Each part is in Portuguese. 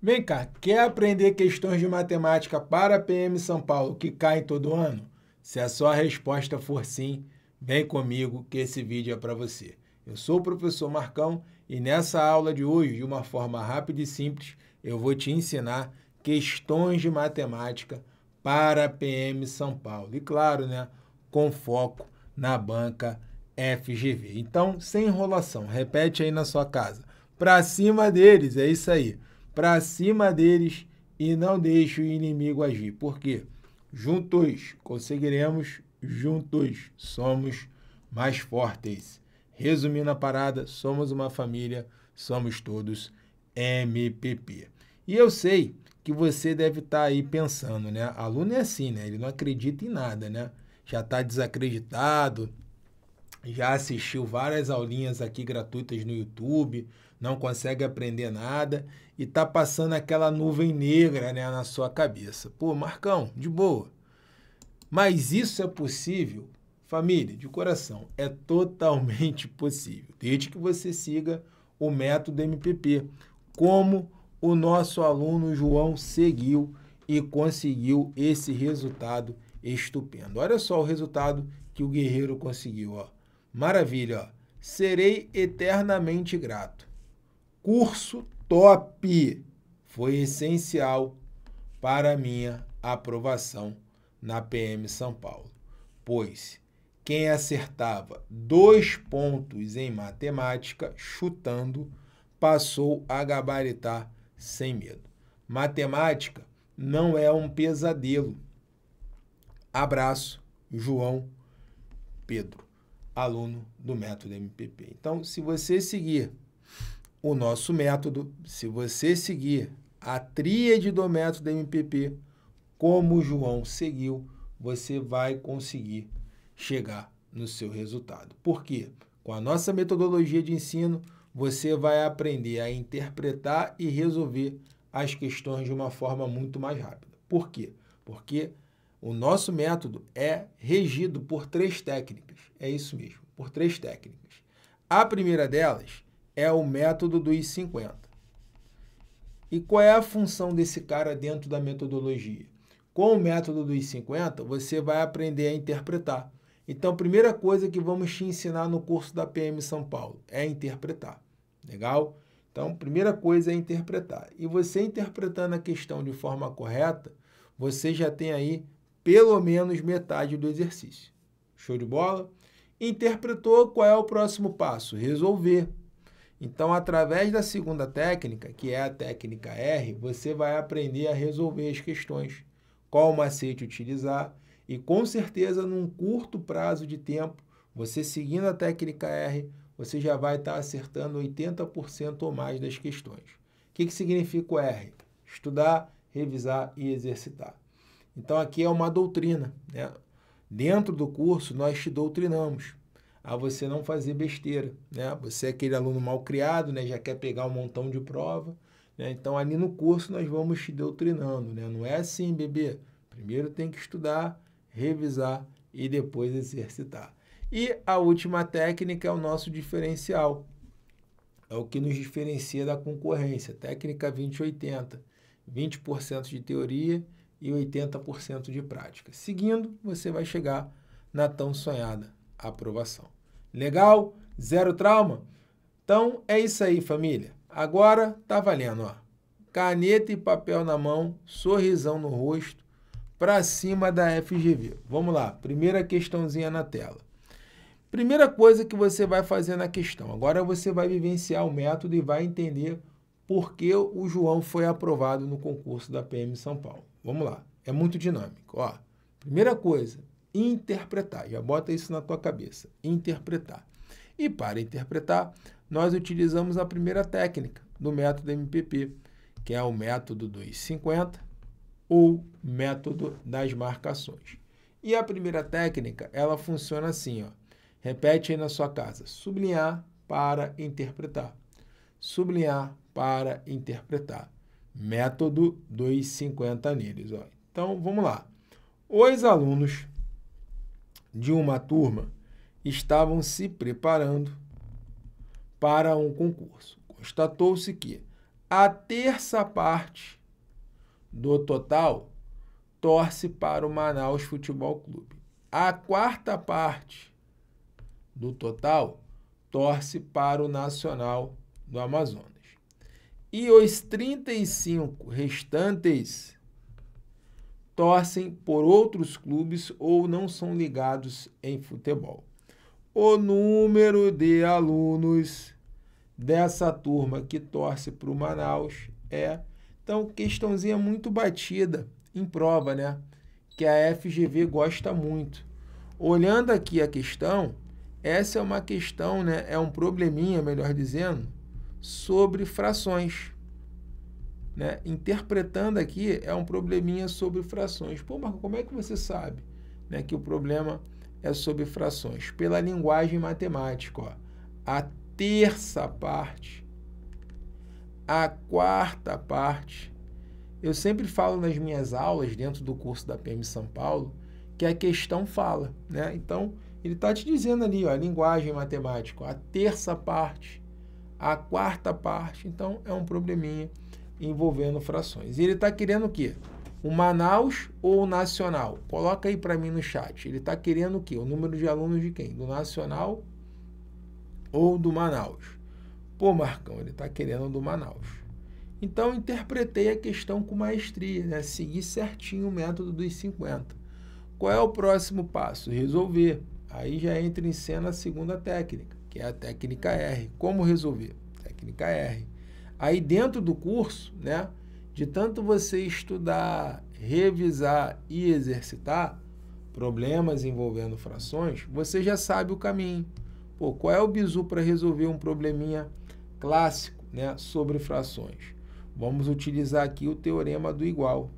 Vem cá, quer aprender questões de matemática para a PM São Paulo que caem todo ano? Se a sua resposta for sim, vem comigo que esse vídeo é para você. Eu sou o professor Marcão e nessa aula de hoje, de uma forma rápida e simples, eu vou te ensinar questões de matemática para a PM São Paulo. E claro, né, com foco na banca FGV. Então, sem enrolação, repete aí na sua casa. Para cima deles, é isso aí para cima deles e não deixe o inimigo agir. Porque juntos conseguiremos, juntos somos mais fortes. Resumindo a parada, somos uma família, somos todos MPP. E eu sei que você deve estar tá aí pensando, né? Aluno é assim, né? Ele não acredita em nada, né? Já está desacreditado, já assistiu várias aulinhas aqui gratuitas no YouTube, não consegue aprender nada e tá passando aquela nuvem negra, né, na sua cabeça. Pô, Marcão, de boa. Mas isso é possível? Família, de coração, é totalmente possível, desde que você siga o método MPP, como o nosso aluno João seguiu e conseguiu esse resultado estupendo. Olha só o resultado que o guerreiro conseguiu, ó. Maravilha, ó. Serei eternamente grato. Curso top! Foi essencial para minha aprovação na PM São Paulo, pois quem acertava dois pontos em matemática, chutando, passou a gabaritar sem medo. Matemática não é um pesadelo. Abraço, João Pedro aluno do método MPP. Então, se você seguir o nosso método, se você seguir a tríade do método MPP, como o João seguiu, você vai conseguir chegar no seu resultado. Por quê? Com a nossa metodologia de ensino, você vai aprender a interpretar e resolver as questões de uma forma muito mais rápida. Por quê? Porque o nosso método é regido por três técnicas. É isso mesmo, por três técnicas. A primeira delas é o método dos 50. E qual é a função desse cara dentro da metodologia? Com o método dos 50, você vai aprender a interpretar. Então, a primeira coisa que vamos te ensinar no curso da PM São Paulo é interpretar. Legal? Então, primeira coisa é interpretar. E você interpretando a questão de forma correta, você já tem aí pelo menos metade do exercício. Show de bola? Interpretou qual é o próximo passo? Resolver. Então, através da segunda técnica, que é a técnica R, você vai aprender a resolver as questões, qual macete utilizar e, com certeza, num curto prazo de tempo, você seguindo a técnica R, você já vai estar acertando 80% ou mais das questões. O que, que significa o R? Estudar, revisar e exercitar. Então aqui é uma doutrina. Né? Dentro do curso nós te doutrinamos a você não fazer besteira. Né? Você é aquele aluno mal criado, né? já quer pegar um montão de prova. Né? Então ali no curso nós vamos te doutrinando. Né? Não é assim, bebê. Primeiro tem que estudar, revisar e depois exercitar. E a última técnica é o nosso diferencial. É o que nos diferencia da concorrência. Técnica 2080. 20% de teoria e 80% de prática. Seguindo, você vai chegar na tão sonhada aprovação. Legal? Zero trauma? Então é isso aí, família. Agora tá valendo, ó. Caneta e papel na mão, sorrisão no rosto, para cima da FGV. Vamos lá, primeira questãozinha na tela. Primeira coisa que você vai fazer na questão. Agora você vai vivenciar o método e vai entender por que o João foi aprovado no concurso da PM São Paulo. Vamos lá. É muito dinâmico. Ó, primeira coisa, interpretar. Já bota isso na tua cabeça. Interpretar. E para interpretar, nós utilizamos a primeira técnica do método MPP, que é o método dos 50 ou método das marcações. E a primeira técnica, ela funciona assim, ó. Repete aí na sua casa. Sublinhar para interpretar. Sublinhar para interpretar método dos 50 anilhas. Ó. Então, vamos lá. Os alunos de uma turma estavam se preparando para um concurso. Constatou-se que a terça parte do total torce para o Manaus Futebol Clube. A quarta parte do total torce para o Nacional do Amazonas e os 35 restantes torcem por outros clubes ou não são ligados em futebol. O número de alunos dessa turma que torce para o Manaus é, então, questãozinha muito batida em prova, né? Que a FGV gosta muito. Olhando aqui a questão, essa é uma questão, né? É um probleminha, melhor dizendo, sobre frações. Né? Interpretando aqui é um probleminha sobre frações. Pô, Marco, como é que você sabe né, que o problema é sobre frações? Pela linguagem matemática. Ó. A terça parte, a quarta parte. Eu sempre falo nas minhas aulas, dentro do curso da PM São Paulo, que a questão fala. Né? Então, ele está te dizendo ali, ó, a linguagem matemática, ó, a terça parte, a quarta parte. Então, é um probleminha envolvendo frações. E ele está querendo o quê? O Manaus ou o Nacional? Coloca aí para mim no chat. Ele está querendo o quê? O número de alunos de quem? Do Nacional ou do Manaus? Pô, Marcão, ele está querendo do Manaus. Então, interpretei a questão com maestria, né? Segui certinho o método dos 50. Qual é o próximo passo? Resolver. Aí já entra em cena a segunda técnica que é a técnica R. Como resolver? Técnica R. Aí dentro do curso, né, de tanto você estudar, revisar e exercitar problemas envolvendo frações, você já sabe o caminho. Pô, qual é o bizu para resolver um probleminha clássico, né, sobre frações? Vamos utilizar aqui o teorema do igual.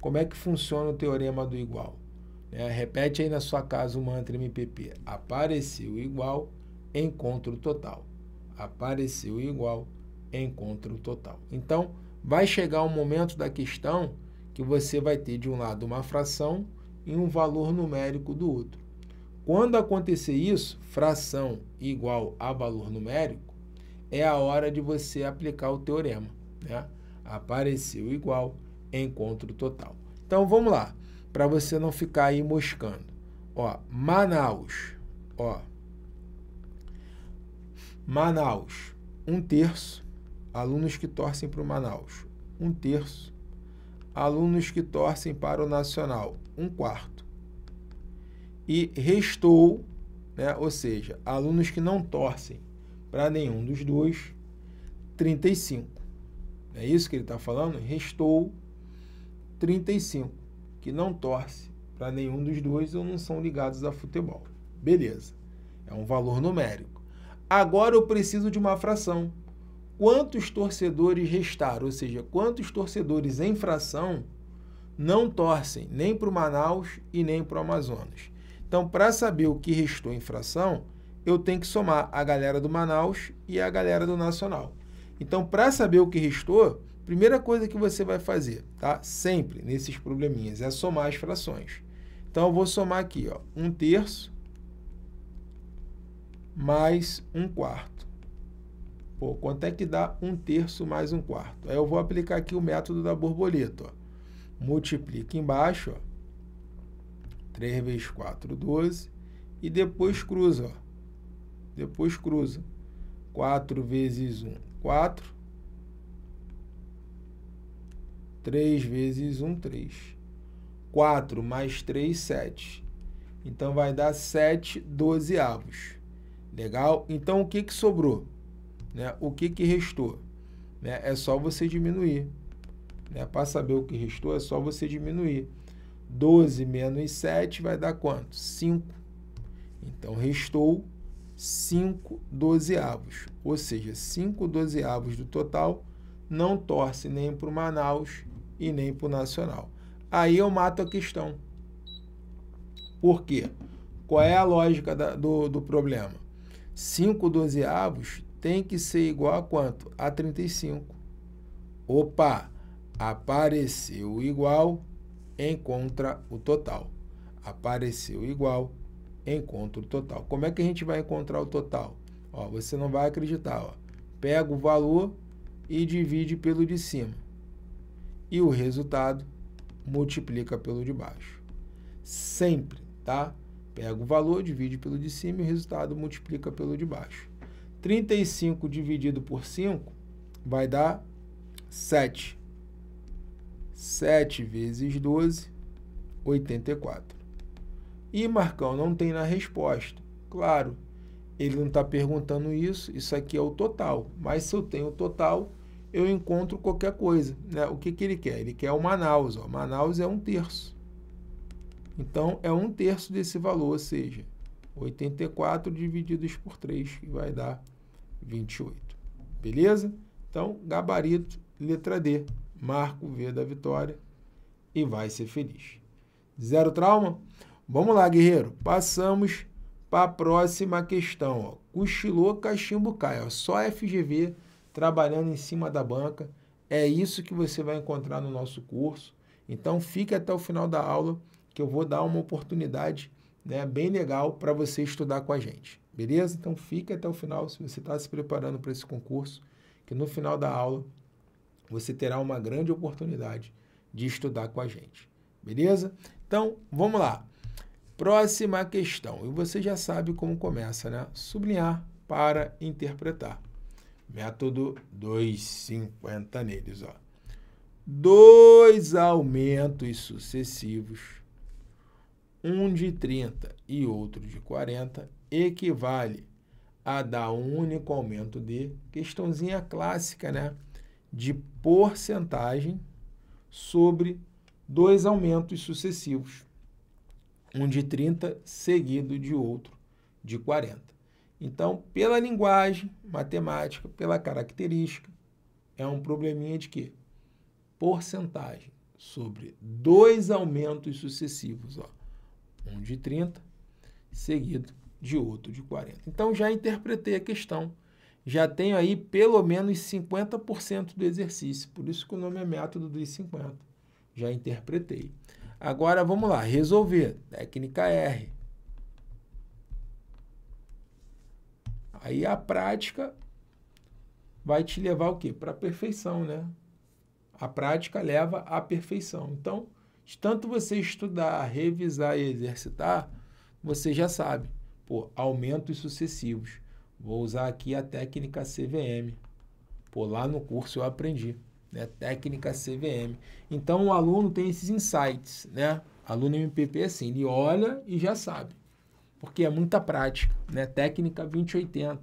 Como é que funciona o teorema do igual? É, repete aí na sua casa o mantra MPP. Apareceu igual, encontro total. Apareceu igual, encontro total. Então, vai chegar um momento da questão que você vai ter de um lado uma fração e um valor numérico do outro. Quando acontecer isso, fração igual a valor numérico, é a hora de você aplicar o teorema. Né? Apareceu igual, encontro total. Então vamos lá para você não ficar aí moscando. Ó, Manaus, ó. Manaus, um terço, alunos que torcem para o Manaus, um terço. Alunos que torcem para o Nacional, um quarto. E restou, né, ou seja, alunos que não torcem para nenhum dos dois, 35. É isso que ele está falando? Restou 35 que não torce para nenhum dos dois ou não são ligados a futebol. Beleza, é um valor numérico. Agora eu preciso de uma fração. Quantos torcedores restaram, ou seja, quantos torcedores em fração não torcem nem para o Manaus e nem para o Amazonas? Então, para saber o que restou em fração, eu tenho que somar a galera do Manaus e a galera do Nacional. Então, para saber o que restou, Primeira coisa que você vai fazer, tá? Sempre nesses probleminhas, é somar as frações. Então, eu vou somar aqui, ó, 1 um terço mais 1 um quarto. Pô, quanto é que dá 1 um terço mais 1 quarto? Aí eu vou aplicar aqui o método da borboleta, ó. Multiplica embaixo, ó. 3 vezes 4, 12. E depois cruza, ó. Depois cruza. 4 vezes 1, 4. 3 vezes 1, 3. 4 mais 3, 7. Então, vai dar 7 dozeavos. Legal? Então, o que, que sobrou? Né? O que, que restou? Né? É só você diminuir. Né? Para saber o que restou, é só você diminuir. 12 menos 7 vai dar quanto? 5. Então, restou 5 dozeavos. Ou seja, 5 dozeavos do total não torce nem para o Manaus, e nem para o nacional. Aí eu mato a questão. Por quê? Qual é a lógica da, do, do problema? 5 dozeavos tem que ser igual a quanto? A 35. Opa! Apareceu igual, encontra o total. Apareceu igual, encontra o total. Como é que a gente vai encontrar o total? Ó, você não vai acreditar. Ó. Pega o valor e divide pelo de cima e o resultado multiplica pelo de baixo. Sempre, tá? Pega o valor, divide pelo de cima e o resultado multiplica pelo de baixo. 35 dividido por 5 vai dar 7. 7 vezes 12, 84. E Marcão não tem na resposta. Claro, ele não está perguntando isso, isso aqui é o total. Mas se eu tenho o total, eu encontro qualquer coisa. Né? O que, que ele quer? Ele quer o Manaus. Ó. Manaus é um terço. Então, é um terço desse valor, ou seja, 84 divididos por 3, que vai dar 28. Beleza? Então, gabarito, letra D. Marco V da vitória e vai ser feliz. Zero trauma? Vamos lá, guerreiro. Passamos para a próxima questão. Ó. Cochilou, cachimbo cai. Ó. Só FGV trabalhando em cima da banca. É isso que você vai encontrar no nosso curso. Então fique até o final da aula que eu vou dar uma oportunidade né, bem legal para você estudar com a gente. Beleza? Então fique até o final se você está se preparando para esse concurso, que no final da aula você terá uma grande oportunidade de estudar com a gente. Beleza? Então vamos lá. Próxima questão. E você já sabe como começa, né? Sublinhar para interpretar. Método 250 neles, ó. Dois aumentos sucessivos, um de 30 e outro de 40, equivale a dar um único aumento de questãozinha clássica, né? De porcentagem sobre dois aumentos sucessivos, um de 30 seguido de outro de 40. Então, pela linguagem matemática, pela característica, é um probleminha de quê? Porcentagem sobre dois aumentos sucessivos, ó. um de 30 seguido de outro de 40. Então, já interpretei a questão. Já tenho aí pelo menos 50% do exercício, por isso que o nome é método dos 50. Já interpretei. Agora, vamos lá, resolver. Técnica R. Aí a prática vai te levar o quê? Para a perfeição, né? A prática leva à perfeição. Então, de tanto você estudar, revisar e exercitar, você já sabe. Pô, aumentos sucessivos. Vou usar aqui a técnica CVM. Pô, lá no curso eu aprendi, né? Técnica CVM. Então, o aluno tem esses insights, né? Aluno MPP, é assim, ele olha e já sabe porque é muita prática, né? Técnica 20-80,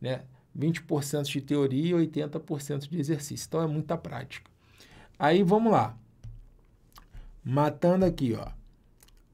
né? 20% de teoria e 80% de exercício. Então é muita prática. Aí vamos lá. Matando aqui, ó.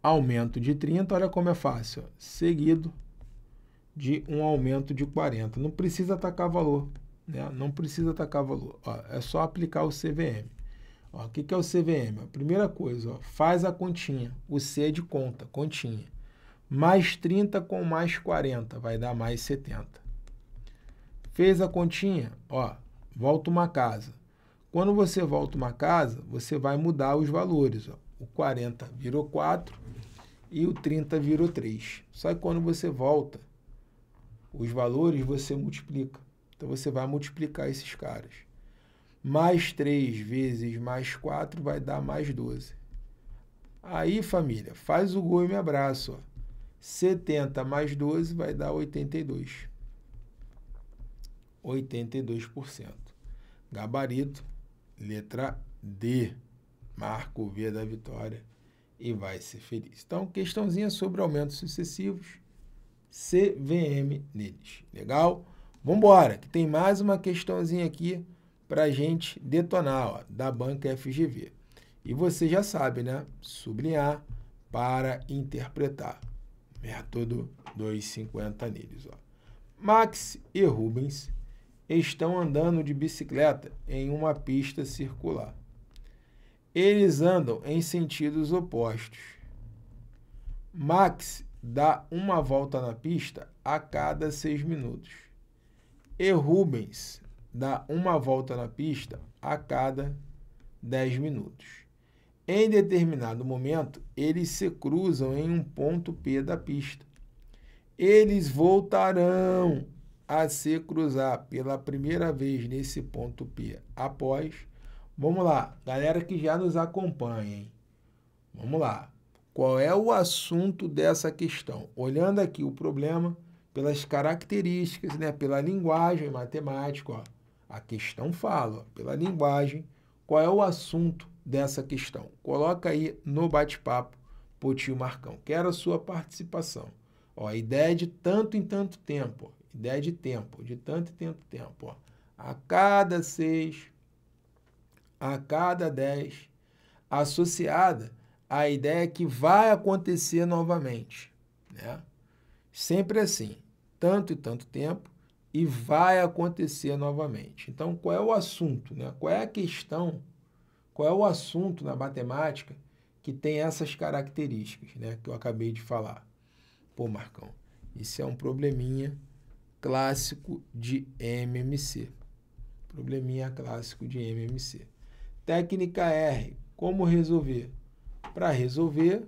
Aumento de 30, olha como é fácil. Ó. Seguido de um aumento de 40. Não precisa atacar valor, né? Não precisa atacar valor. Ó, é só aplicar o CVM. o que, que é o CVM? A primeira coisa, ó, faz a continha. O C é de conta, continha mais 30 com mais 40, vai dar mais 70. Fez a continha? Ó, volta uma casa. Quando você volta uma casa, você vai mudar os valores. Ó. O 40 virou 4 e o 30 virou 3. Só que quando você volta os valores, você multiplica. Então você vai multiplicar esses caras. Mais 3 vezes mais 4 vai dar mais 12. Aí, família, faz o gol e me abraça. Ó. 70 mais 12 vai dar 82. 82%. Gabarito, letra D. Marco o V da vitória e vai ser feliz. Então, questãozinha sobre aumentos sucessivos, CVM neles. Legal? Vamos embora, que tem mais uma questãozinha aqui para gente detonar, ó, da banca FGV. E você já sabe, né? Sublinhar para interpretar método 250 neles. níveis. Ó. Max e Rubens estão andando de bicicleta em uma pista circular. Eles andam em sentidos opostos. Max dá uma volta na pista a cada seis minutos. E Rubens dá uma volta na pista a cada dez minutos. Em determinado momento, eles se cruzam em um ponto P da pista. Eles voltarão a se cruzar pela primeira vez nesse ponto P após. Vamos lá, galera que já nos acompanha, hein? Vamos lá. Qual é o assunto dessa questão? Olhando aqui o problema pelas características, né, pela linguagem matemática, ó. A questão fala, ó, pela linguagem, qual é o assunto dessa questão. Coloca aí no bate-papo tio Marcão. Quero a sua participação. Ó, ideia é de tanto em tanto tempo. Ideia é de tempo, de tanto em tanto tempo. Ó. A cada seis, a cada dez, associada à ideia que vai acontecer novamente. Né? Sempre assim, tanto e tanto tempo, e vai acontecer novamente. Então, qual é o assunto? Né? Qual é a questão qual é o assunto na matemática que tem essas características, né, que eu acabei de falar. Pô, Marcão, isso é um probleminha clássico de MMC. Probleminha clássico de MMC. Técnica R, como resolver? Para resolver,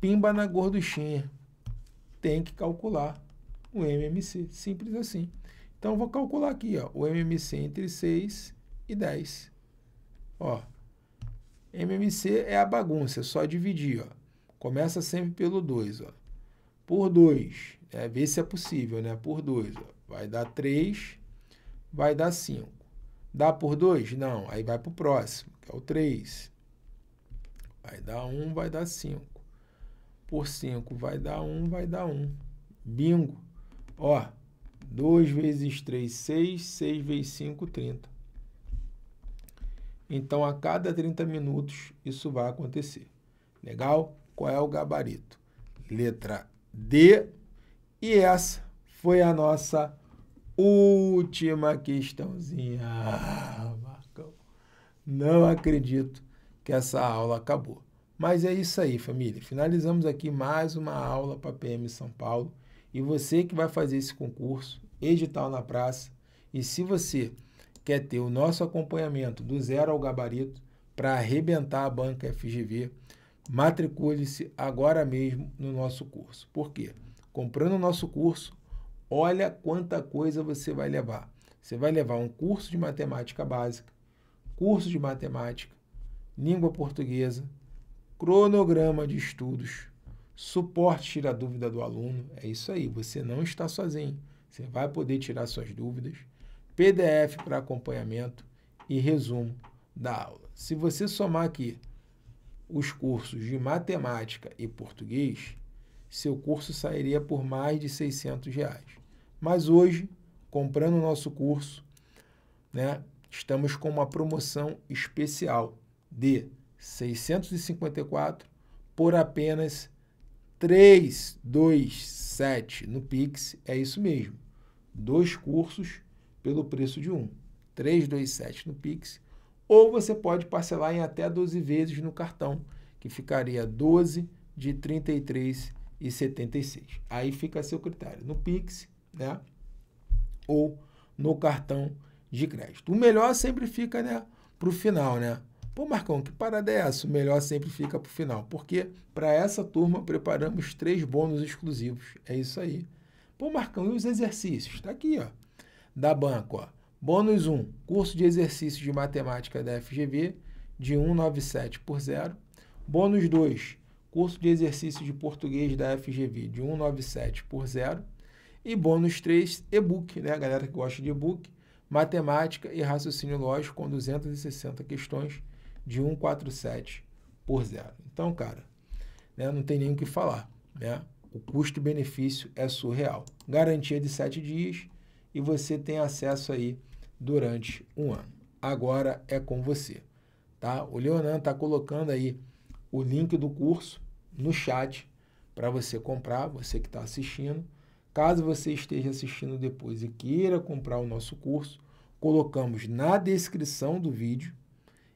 pimba na gorduchinha. Tem que calcular o MMC, simples assim. Então, vou calcular aqui ó, o MMC entre 6 e 10. Ó, MMC é a bagunça, é só dividir, ó. Começa sempre pelo 2, ó. Por 2, é, ver se é possível, né? Por 2, ó. Vai dar 3, vai dar 5. Dá por 2? Não, aí vai para o próximo, que é o 3. Vai dar 1, um, vai dar 5. Por 5 vai dar 1, um, vai dar 1. Um. Bingo. Ó, 2 vezes 3, 6. 6 vezes 5, 30. Então, a cada 30 minutos, isso vai acontecer. Legal? Qual é o gabarito? Letra D. E essa foi a nossa última questãozinha. Ah, Marcão, não acredito que essa aula acabou. Mas é isso aí, família. Finalizamos aqui mais uma aula para a PM São Paulo. E você que vai fazer esse concurso, edital na praça, e se você quer ter o nosso acompanhamento do zero ao gabarito para arrebentar a banca FGV, matricule-se agora mesmo no nosso curso. Por quê? Comprando o nosso curso, olha quanta coisa você vai levar. Você vai levar um curso de matemática básica, curso de matemática, língua portuguesa, cronograma de estudos, suporte tira dúvida do aluno. É isso aí, você não está sozinho. Você vai poder tirar suas dúvidas PDF para acompanhamento e resumo da aula. Se você somar aqui os cursos de matemática e português, seu curso sairia por mais de 600 reais. Mas hoje, comprando o nosso curso, né, estamos com uma promoção especial de 654 por apenas 327 no Pix, é isso mesmo. Dois cursos pelo preço de um, 327 no Pix, ou você pode parcelar em até 12 vezes no cartão, que ficaria 12 de R$ 33,76. Aí fica a seu critério, no Pix, né? Ou no cartão de crédito. O melhor sempre fica, né, pro final, né? Pô, Marcão, que parada é essa? O melhor sempre fica pro final, porque para essa turma preparamos três bônus exclusivos. É isso aí. Pô, Marcão, e os exercícios? Tá aqui, ó da banca. Ó. Bônus 1, curso de exercícios de matemática da FGV, de 197 por 0. Bônus 2, curso de exercício de português da FGV, de 197 por 0. E bônus 3, e-book, né? A galera que gosta de e-book, matemática e raciocínio lógico com 260 questões, de 147 por 0. Então, cara, né, não tem nem o que falar, né? O custo-benefício é surreal. Garantia de 7 dias e você tem acesso aí durante um ano. Agora é com você, tá? O Leonan tá colocando aí o link do curso no chat para você comprar, você que está assistindo. Caso você esteja assistindo depois e queira comprar o nosso curso, colocamos na descrição do vídeo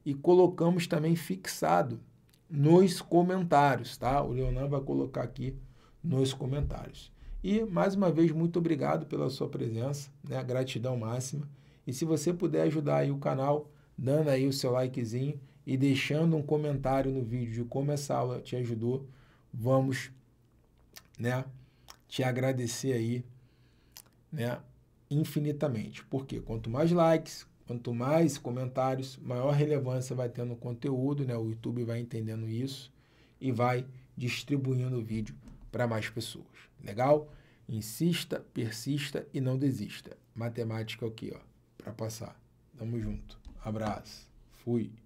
e colocamos também fixado nos comentários, tá? O Leonan vai colocar aqui nos comentários. E, mais uma vez, muito obrigado pela sua presença, né? gratidão máxima. E se você puder ajudar aí o canal, dando aí o seu likezinho e deixando um comentário no vídeo de como essa aula te ajudou, vamos né, te agradecer aí né, infinitamente. Porque quanto mais likes, quanto mais comentários, maior relevância vai tendo o conteúdo, né? o YouTube vai entendendo isso e vai distribuindo o vídeo para mais pessoas. Legal? Insista, persista e não desista. Matemática aqui, é ó, para passar. Tamo junto. Abraço. Fui.